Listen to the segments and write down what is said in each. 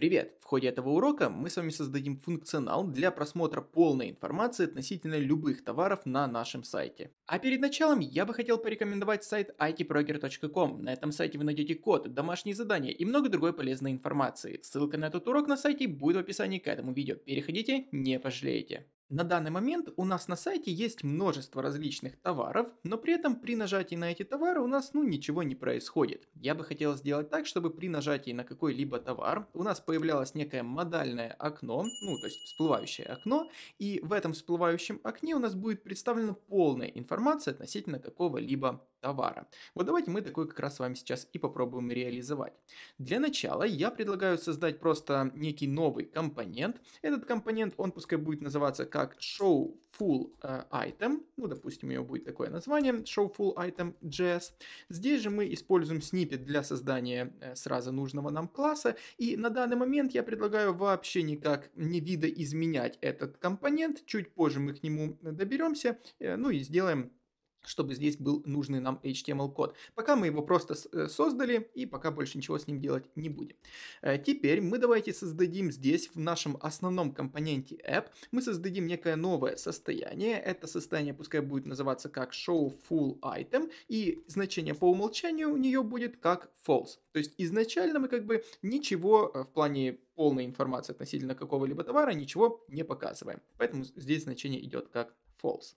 Привет! В ходе этого урока мы с вами создадим функционал для просмотра полной информации относительно любых товаров на нашем сайте. А перед началом я бы хотел порекомендовать сайт itproger.com. На этом сайте вы найдете код, домашние задания и много другой полезной информации. Ссылка на этот урок на сайте будет в описании к этому видео. Переходите, не пожалеете. На данный момент у нас на сайте есть множество различных товаров, но при этом при нажатии на эти товары у нас ну ничего не происходит. Я бы хотел сделать так, чтобы при нажатии на какой-либо товар у нас появлялось некое модальное окно, ну то есть всплывающее окно, и в этом всплывающем окне у нас будет представлена полная информация относительно какого-либо товара. Вот давайте мы такой как раз с вами сейчас и попробуем реализовать. Для начала я предлагаю создать просто некий новый компонент. Этот компонент, он пускай будет называться как show full э, item, ну допустим его будет такое название, show full item JS. Здесь же мы используем snippet для создания э, сразу нужного нам класса, и на данный момент я предлагаю вообще никак не видоизменять этот компонент, чуть позже мы к нему э, доберемся, ну и сделаем чтобы здесь был нужный нам HTML-код. Пока мы его просто э, создали и пока больше ничего с ним делать не будем. Э, теперь мы давайте создадим здесь в нашем основном компоненте app, мы создадим некое новое состояние. Это состояние пускай будет называться как show full item и значение по умолчанию у нее будет как false. То есть изначально мы как бы ничего э, в плане полной информации относительно какого-либо товара ничего не показываем. Поэтому здесь значение идет как false.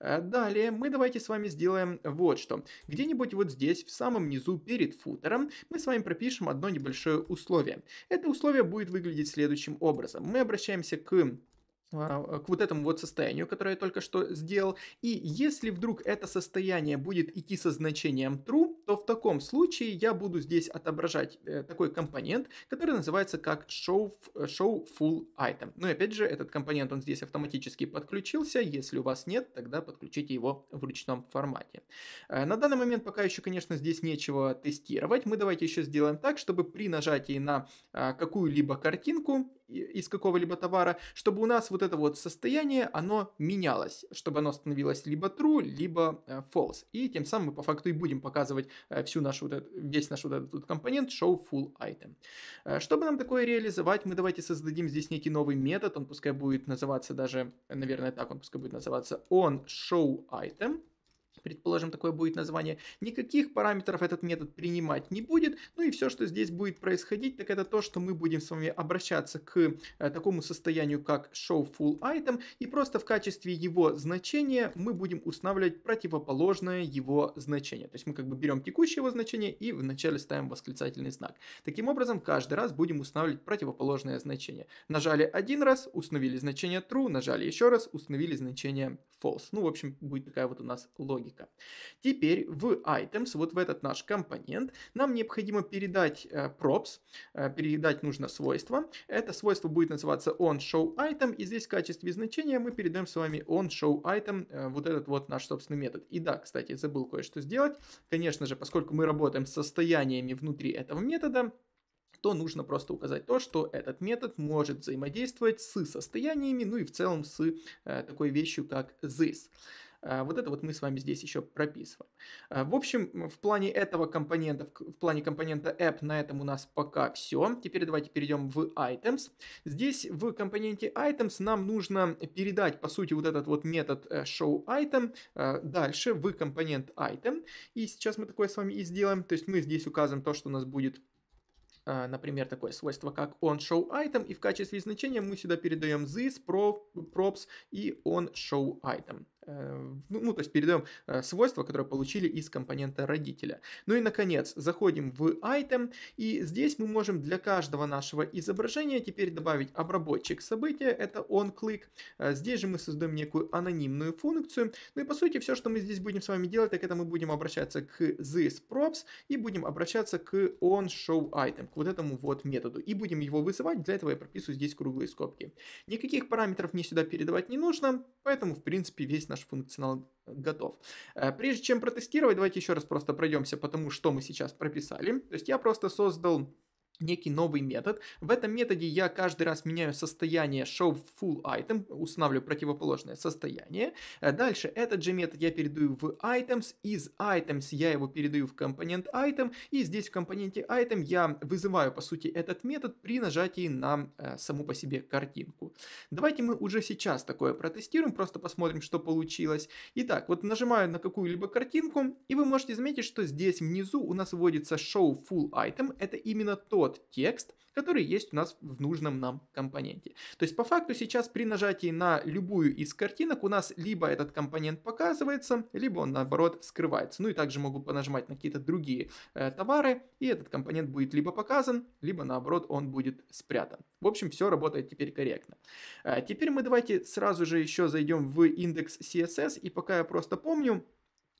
Э, далее мы давайте с вами сделаем вот что. Где-нибудь вот здесь, в самом низу перед футером, мы с вами пропишем одно небольшое условие. Это условие будет выглядеть следующим образом. Мы обращаемся к а, к вот этому вот состоянию, которое я только что сделал. И если вдруг это состояние будет идти со значением true, то в таком случае я буду здесь отображать э, такой компонент, который называется как show, э, show full item. Ну и опять же, этот компонент, он здесь автоматически подключился. Если у вас нет, тогда подключите его в ручном формате. Э, на данный момент пока еще, конечно, здесь нечего тестировать. Мы давайте еще сделаем так, чтобы при нажатии на а, какую-либо картинку из какого-либо товара, чтобы у нас вот это вот состояние, оно менялось, чтобы оно становилось либо true, либо э, false. И тем самым мы по факту и будем показывать э, всю нашу, вот весь наш вот этот компонент show full item. Э, чтобы нам такое реализовать, мы давайте создадим здесь некий новый метод, он пускай будет называться даже, наверное, так он пускай будет называться on show item предположим, такое будет название, никаких параметров этот метод принимать не будет. Ну и все, что здесь будет происходить, так это то, что мы будем с вами обращаться к э, такому состоянию, как show full item, и просто в качестве его значения мы будем устанавливать противоположное его значение. То есть мы как бы берем текущее его значение и вначале ставим восклицательный знак. Таким образом, каждый раз будем устанавливать противоположное значение. Нажали один раз, установили значение true, нажали еще раз, установили значение false. Ну, в общем, будет такая вот у нас логика исходника. Теперь в items, вот в этот наш компонент, нам необходимо передать э, props, э, передать нужно свойство. Это свойство будет называться onShowItem, и здесь в качестве значения мы передаем с вами onShowItem, э, вот этот вот наш собственный метод. И да, кстати, забыл кое-что сделать. Конечно же, поскольку мы работаем с состояниями внутри этого метода, то нужно просто указать то, что этот метод может взаимодействовать с состояниями, ну и в целом с э, такой вещью, как this. А, вот это вот мы с вами здесь еще прописываем. А, в общем, в плане этого компонента, в плане компонента app на этом у нас пока все. Теперь давайте перейдем в items. Здесь в компоненте items нам нужно передать, по сути, вот этот вот метод э, showItem. Э, дальше в компонент item. И сейчас мы такое с вами и сделаем. То есть мы здесь указываем то, что у нас будет э, например, такое свойство, как onShowItem, и в качестве значения мы сюда передаем this, props и onShowItem. Эм, ну, то есть передаем э, свойства, которые получили из компонента родителя. Ну и, наконец, заходим в item, и здесь мы можем для каждого нашего изображения теперь добавить обработчик события, это onClick. Э, здесь же мы создаем некую анонимную функцию, ну и, по сути, все, что мы здесь будем с вами делать, так это мы будем обращаться к thisProps и будем обращаться к onShowItem, к вот этому вот методу, и будем его вызывать, для этого я прописываю здесь круглые скобки. Никаких параметров мне сюда передавать не нужно, поэтому, в принципе, весь наш функционал готов. Э, прежде чем протестировать, давайте еще раз просто пройдемся по тому, что мы сейчас прописали. То есть я просто создал некий новый метод. В этом методе я каждый раз меняю состояние show full item, устанавливаю противоположное состояние. Э, дальше этот же метод я передаю в items, из items я его передаю в компонент item, и здесь в компоненте item я вызываю, по сути, этот метод при нажатии на э, саму по себе картинку. Давайте мы уже сейчас такое протестируем, просто посмотрим, что получилось. Итак, вот нажимаю на какую-либо картинку, и вы можете заметить, что здесь внизу у нас вводится show full item, это именно то под текст, который есть у нас в нужном нам компоненте. То есть по факту сейчас при нажатии на любую из картинок у нас либо этот компонент показывается, либо он наоборот скрывается. Ну и также могу понажимать на какие-то другие э, товары, и этот компонент будет либо показан, либо наоборот он будет спрятан. В общем, все работает теперь корректно. Э, теперь мы давайте сразу же еще зайдем в индекс CSS, и пока я просто помню,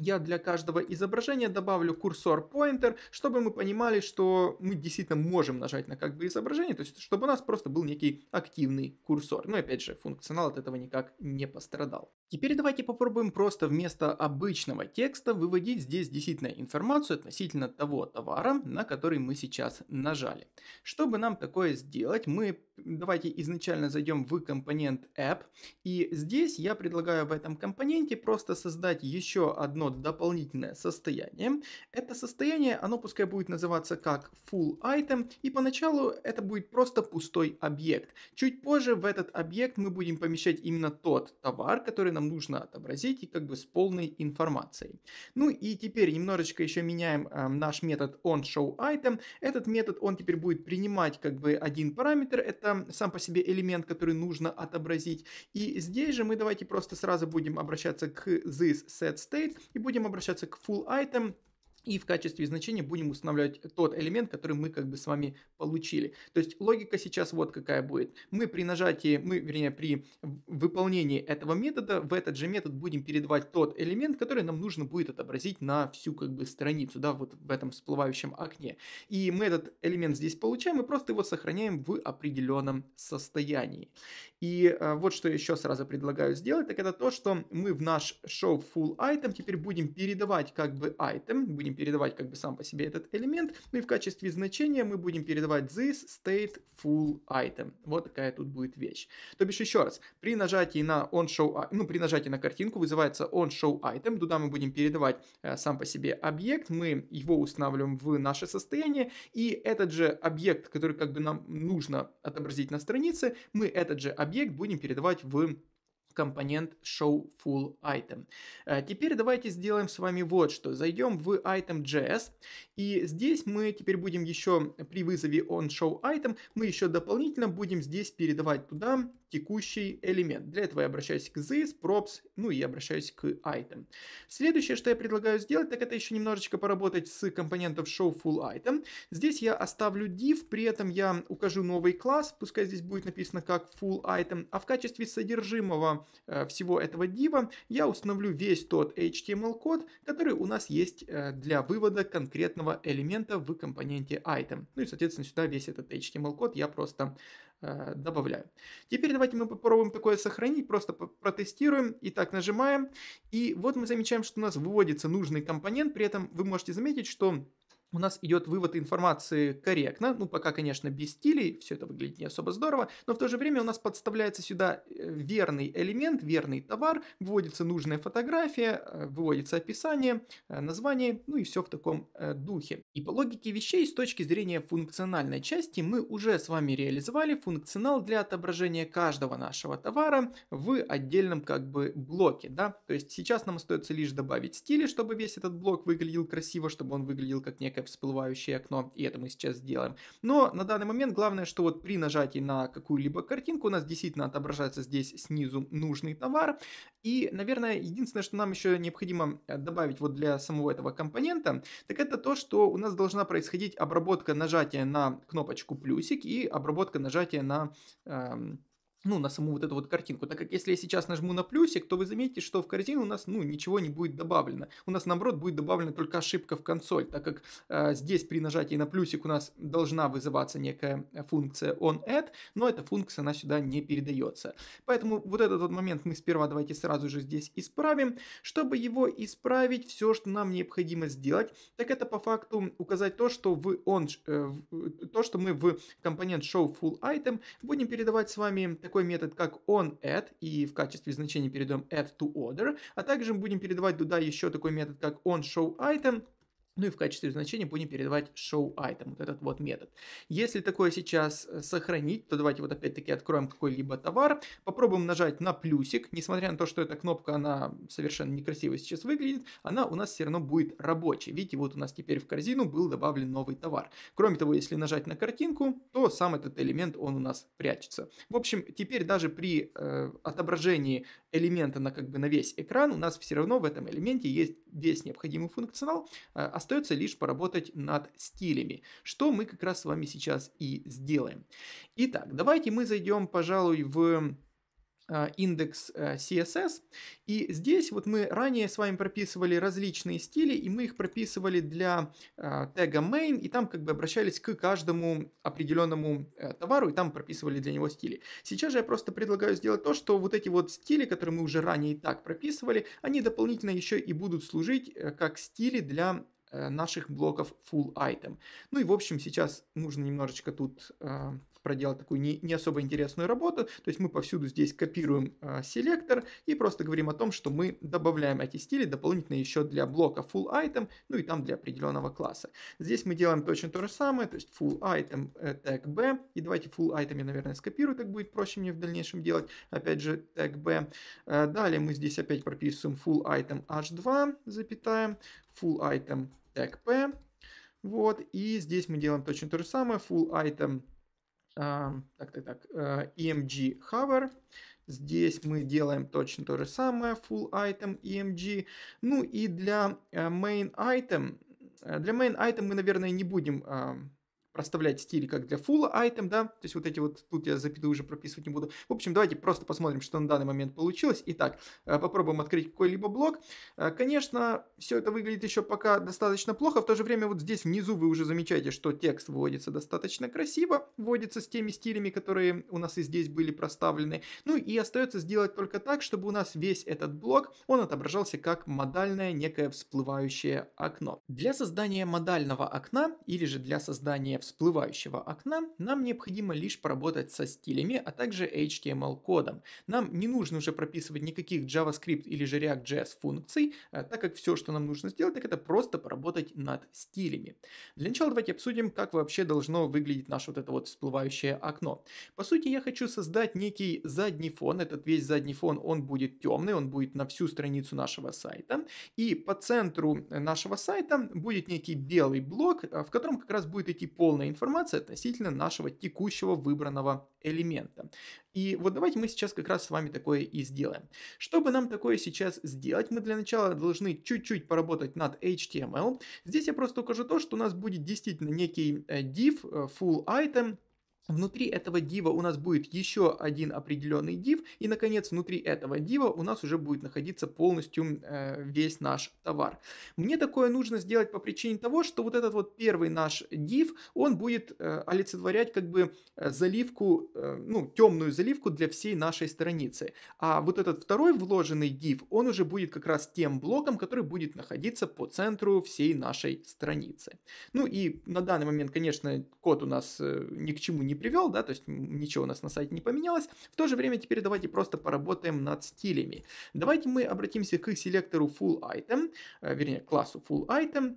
я для каждого изображения добавлю курсор pointer, чтобы мы понимали, что мы действительно можем нажать на как бы изображение, то есть чтобы у нас просто был некий активный курсор. Но ну, опять же, функционал от этого никак не пострадал. Теперь давайте попробуем просто вместо обычного текста выводить здесь действительно информацию относительно того товара, на который мы сейчас нажали. Чтобы нам такое сделать, мы давайте изначально зайдем в компонент app и здесь я предлагаю в этом компоненте просто создать еще одно дополнительное состояние. Это состояние, оно пускай будет называться как full item и поначалу это будет просто пустой объект. Чуть позже в этот объект мы будем помещать именно тот товар, который нам нужно отобразить и как бы с полной информацией. Ну и теперь немножечко еще меняем э, наш метод onShowItem. Этот метод, он теперь будет принимать как бы один параметр, это сам по себе элемент, который нужно отобразить. И здесь же мы давайте просто сразу будем обращаться к this.setState и будем обращаться к fullItem и в качестве значения будем устанавливать тот элемент, который мы как бы с вами получили. То есть логика сейчас вот какая будет. Мы при нажатии, мы, вернее, при выполнении этого метода в этот же метод будем передавать тот элемент, который нам нужно будет отобразить на всю как бы страницу, да, вот в этом всплывающем окне. И мы этот элемент здесь получаем и просто его сохраняем в определенном состоянии. И э, вот что еще сразу предлагаю сделать, так это то, что мы в наш show full item теперь будем передавать как бы item, будем передавать как бы сам по себе этот элемент. Ну и в качестве значения мы будем передавать this state full item. Вот такая тут будет вещь. То бишь еще раз, при нажатии на on show, ну при нажатии на картинку вызывается on show item. Туда мы будем передавать э, сам по себе объект. Мы его устанавливаем в наше состояние. И этот же объект, который как бы нам нужно отобразить на странице, мы этот же объект будем передавать в компонент show full item. Э, теперь давайте сделаем с вами вот что. Зайдем в item.js и здесь мы теперь будем еще при вызове on show item мы еще дополнительно будем здесь передавать туда текущий элемент. Для этого я обращаюсь к this, props, ну и обращаюсь к item. Следующее, что я предлагаю сделать, так это еще немножечко поработать с компонентов show full item. Здесь я оставлю div, при этом я укажу новый класс, пускай здесь будет написано как full item, а в качестве содержимого Э, всего этого дива, я установлю весь тот HTML-код, который у нас есть э, для вывода конкретного элемента в компоненте item. Ну и, соответственно, сюда весь этот HTML-код я просто э, добавляю. Теперь давайте мы попробуем такое сохранить, просто протестируем. Итак, нажимаем, и вот мы замечаем, что у нас выводится нужный компонент, при этом вы можете заметить, что у нас идет вывод информации корректно, ну пока, конечно, без стилей, все это выглядит не особо здорово, но в то же время у нас подставляется сюда э, верный элемент, верный товар, выводится нужная фотография, э, выводится описание, э, название, ну и все в таком духе. И по логике вещей, с точки зрения функциональной части, мы уже с вами реализовали функционал для отображения каждого нашего товара в отдельном как бы блоке, да, то есть сейчас нам остается лишь добавить стили, чтобы весь этот блок выглядел красиво, чтобы он выглядел как некая некое всплывающее окно, и это мы сейчас сделаем. Но на данный момент главное, что вот при нажатии на какую-либо картинку у нас действительно отображается здесь снизу нужный товар. И, наверное, единственное, что нам еще необходимо э, добавить вот для самого этого компонента, так это то, что у нас должна происходить обработка нажатия на кнопочку плюсик и обработка нажатия на... Эм, ну, на саму вот эту вот картинку, так как если я сейчас нажму на плюсик, то вы заметите, что в корзину у нас, ну, ничего не будет добавлено. У нас, наоборот, будет добавлена только ошибка в консоль, так как э, здесь при нажатии на плюсик у нас должна вызываться некая функция onAdd, но эта функция, она сюда не передается. Поэтому вот этот вот момент мы сперва давайте сразу же здесь исправим. Чтобы его исправить, все, что нам необходимо сделать, так это по факту указать то, что, вы он, э, то, что мы в компонент show full item будем передавать с вами такой метод, как onAdd, и в качестве значения передаем add to order, а также мы будем передавать туда еще такой метод, как onShowItem, ну и в качестве значения будем передавать show item, вот этот вот метод. Если такое сейчас э, сохранить, то давайте вот опять-таки откроем какой-либо товар, попробуем нажать на плюсик, несмотря на то, что эта кнопка, она совершенно некрасиво сейчас выглядит, она у нас все равно будет рабочей. Видите, вот у нас теперь в корзину был добавлен новый товар. Кроме того, если нажать на картинку, то сам этот элемент, он у нас прячется. В общем, теперь даже при э, отображении элемента на как бы на весь экран, у нас все равно в этом элементе есть весь необходимый функционал, э, Остается лишь поработать над стилями, что мы как раз с вами сейчас и сделаем. Итак, давайте мы зайдем, пожалуй, в э, индекс э, CSS. И здесь вот мы ранее с вами прописывали различные стили, и мы их прописывали для э, тега main, и там как бы обращались к каждому определенному товару, и там прописывали для него стили. Сейчас же я просто предлагаю сделать то, что вот эти вот стили, которые мы уже ранее и так прописывали, они дополнительно еще и будут служить как стили для Э, наших блоков full item. Ну и в общем сейчас нужно немножечко тут э, проделал такую не, не особо интересную работу. То есть мы повсюду здесь копируем э, селектор и просто говорим о том, что мы добавляем эти стили дополнительно еще для блока full item, ну и там для определенного класса. Здесь мы делаем точно то же самое, то есть full item э, tag b. И давайте full item я, наверное, скопирую, так будет проще мне в дальнейшем делать. Опять же, tag b. Э, далее мы здесь опять прописываем full item h2, запятая, full item tag p. Вот, и здесь мы делаем точно то же самое, full item так, так, так, э, EMG hover. Здесь мы делаем точно то же самое, full item EMG. Ну и для э, main item, э, для main item мы, наверное, не будем проставлять стили как для фула, item, да, то есть вот эти вот, тут я запятую уже прописывать не буду. В общем, давайте просто посмотрим, что на данный момент получилось. Итак, э, попробуем открыть какой-либо блок. Э, конечно, все это выглядит еще пока достаточно плохо, в то же время вот здесь внизу вы уже замечаете, что текст вводится достаточно красиво, вводится с теми стилями, которые у нас и здесь были проставлены. Ну и остается сделать только так, чтобы у нас весь этот блок, он отображался как модальное некое всплывающее окно. Для создания модального окна или же для создания всплывающего окна, нам необходимо лишь поработать со стилями, а также HTML-кодом. Нам не нужно уже прописывать никаких JavaScript или же React.js функций, э, так как все, что нам нужно сделать, так это просто поработать над стилями. Для начала давайте обсудим, как вообще должно выглядеть наше вот это вот всплывающее окно. По сути, я хочу создать некий задний фон. Этот весь задний фон, он будет темный, он будет на всю страницу нашего сайта. И по центру э, нашего сайта будет некий белый блок, э, в котором как раз будет идти полный полная информация относительно нашего текущего выбранного элемента. И вот давайте мы сейчас как раз с вами такое и сделаем. Чтобы нам такое сейчас сделать, мы для начала должны чуть-чуть поработать над HTML. Здесь я просто укажу то, что у нас будет действительно некий э, div, э, full item, Внутри этого дива у нас будет еще один определенный див, и, наконец, внутри этого дива у нас уже будет находиться полностью э, весь наш товар. Мне такое нужно сделать по причине того, что вот этот вот первый наш див, он будет э, олицетворять как бы э, заливку, э, ну, темную заливку для всей нашей страницы. А вот этот второй вложенный div он уже будет как раз тем блоком, который будет находиться по центру всей нашей страницы. Ну и на данный момент, конечно, код у нас э, ни к чему не привел, да, то есть ничего у нас на сайте не поменялось. В то же время теперь давайте просто поработаем над стилями. Давайте мы обратимся к селектору full item, э, вернее классу full item,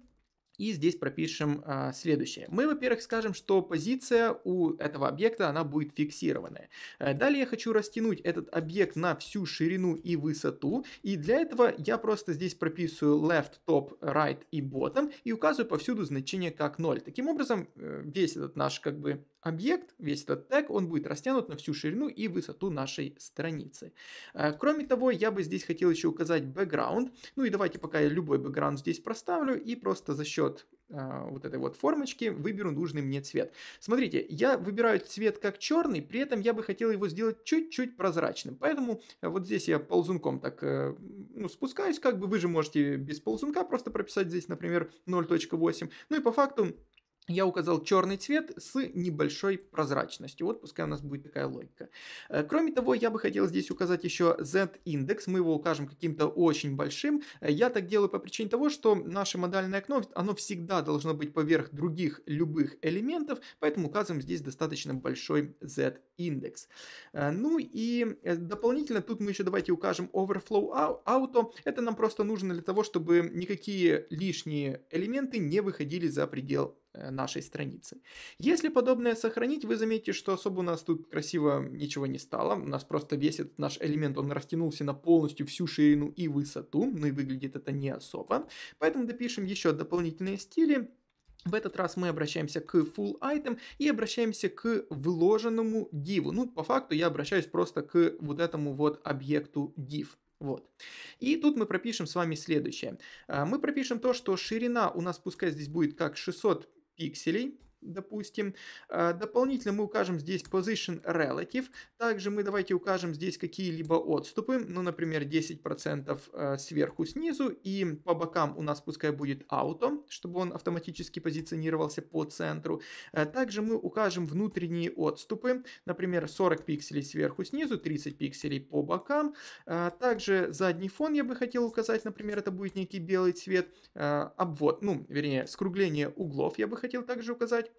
и здесь пропишем а, следующее. Мы, во-первых, скажем, что позиция у этого объекта, она будет фиксированная. Э, далее я хочу растянуть этот объект на всю ширину и высоту. И для этого я просто здесь прописываю left, top, right и bottom и указываю повсюду значение как 0. Таким образом, весь этот наш как бы объект, весь этот тег, он будет растянут на всю ширину и высоту нашей страницы. Э, кроме того, я бы здесь хотел еще указать background. Ну и давайте пока я любой background здесь проставлю и просто за счет э, вот этой вот формочки, выберу нужный мне цвет. Смотрите, я выбираю цвет как черный, при этом я бы хотел его сделать чуть-чуть прозрачным. Поэтому э, вот здесь я ползунком так ну, спускаюсь, как бы вы же можете без ползунка просто прописать здесь, например, 0.8. Ну и по факту я указал черный цвет с небольшой прозрачностью. Вот пускай у нас будет такая логика. Э, кроме того, я бы хотел здесь указать еще Z-индекс. Мы его укажем каким-то очень большим. Э, я так делаю по причине того, что наше модальное окно, оно всегда должно быть поверх других любых элементов, поэтому указываем здесь достаточно большой Z-индекс. Э, ну и дополнительно тут мы еще давайте укажем Overflow Auto. Это нам просто нужно для того, чтобы никакие лишние элементы не выходили за предел Э, нашей страницы. Если подобное сохранить, вы заметите, что особо у нас тут красиво ничего не стало. У нас просто весь этот наш элемент, он растянулся на полностью всю ширину и высоту, ну и выглядит это не особо. Поэтому допишем еще дополнительные стили. В этот раз мы обращаемся к full item и обращаемся к вложенному div. Ну, по факту я обращаюсь просто к вот этому вот объекту div. Вот. И тут мы пропишем с вами следующее. А, мы пропишем то, что ширина у нас пускай здесь будет как 600 пикселей допустим. Э, дополнительно мы укажем здесь position relative. Также мы давайте укажем здесь какие-либо отступы. Ну, например, 10% э, сверху снизу. И по бокам у нас пускай будет auto, чтобы он автоматически позиционировался по центру. Э, также мы укажем внутренние отступы. Например, 40 пикселей сверху снизу, 30 пикселей по бокам. Также задний фон я бы хотел указать. Например, это будет некий белый цвет. Обвод, ну, вернее, скругление углов я бы хотел также указать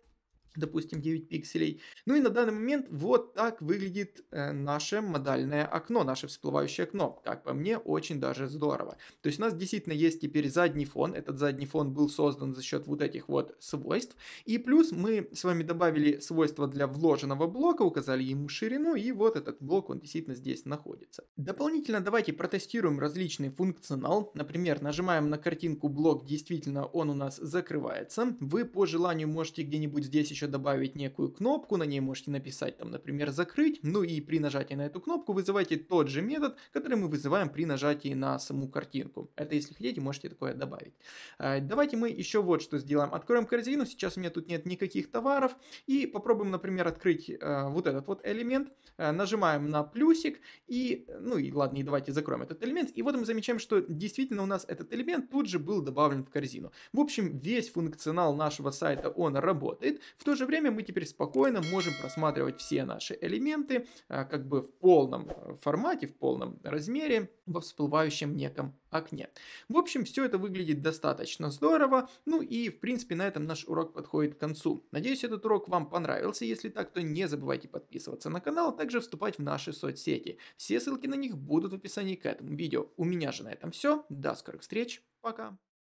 допустим, 9 пикселей. Ну и на данный момент вот так выглядит э, наше модальное окно, наше всплывающее окно. Как по мне, очень даже здорово. То есть у нас действительно есть теперь задний фон. Этот задний фон был создан за счет вот этих вот свойств. И плюс мы с вами добавили свойства для вложенного блока, указали ему ширину, и вот этот блок, он действительно здесь находится. Дополнительно давайте протестируем различный функционал. Например, нажимаем на картинку блок, действительно он у нас закрывается. Вы по желанию можете где-нибудь здесь еще еще добавить некую кнопку, на ней можете написать там, например, закрыть, ну и при нажатии на эту кнопку вызывайте тот же метод, который мы вызываем при нажатии на саму картинку. Это если хотите, можете такое добавить. А, давайте мы еще вот что сделаем. Откроем корзину, сейчас у меня тут нет никаких товаров, и попробуем, например, открыть э, вот этот вот элемент, э, нажимаем на плюсик, и, ну и ладно, и давайте закроем этот элемент, и вот мы замечаем, что действительно у нас этот элемент тут же был добавлен в корзину. В общем, весь функционал нашего сайта, он работает, в то то же время мы теперь спокойно можем просматривать все наши элементы а, как бы в полном э, формате, в полном размере во всплывающем неком окне. В общем, все это выглядит достаточно здорово. Ну и, в принципе, на этом наш урок подходит к концу. Надеюсь, этот урок вам понравился. Если так, то не забывайте подписываться на канал, а также вступать в наши соцсети. Все ссылки на них будут в описании к этому видео. У меня же на этом все. До скорых встреч. Пока.